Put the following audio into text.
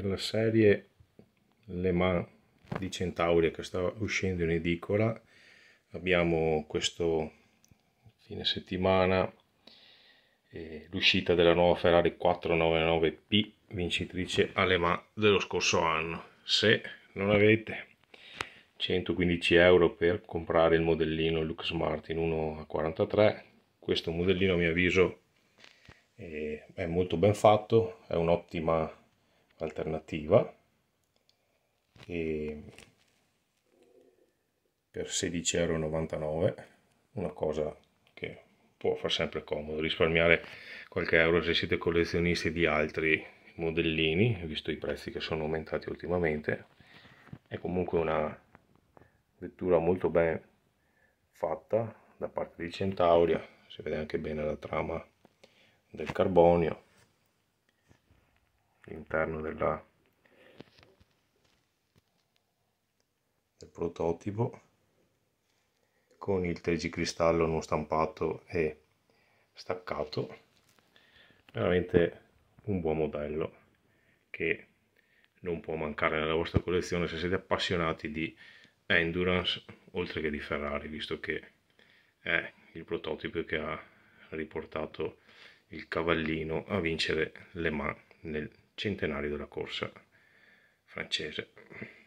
per la serie Le Mans di Centauria che sta uscendo in edicola abbiamo questo fine settimana eh, l'uscita della nuova Ferrari 499P vincitrice alle Mans dello scorso anno se non avete 115 euro per comprare il modellino Lux Martin 1 a 43 questo modellino a mio avviso eh, è molto ben fatto è un'ottima alternativa e per 16,99 euro una cosa che può far sempre comodo risparmiare qualche euro se siete collezionisti di altri modellini visto i prezzi che sono aumentati ultimamente è comunque una vettura molto ben fatta da parte di Centauria si vede anche bene la trama del carbonio all'interno della, del prototipo con il tegicristallo non stampato e staccato veramente un buon modello che non può mancare nella vostra collezione se siete appassionati di endurance oltre che di Ferrari visto che è il prototipo che ha riportato il cavallino a vincere Le mani nel centenario della corsa francese.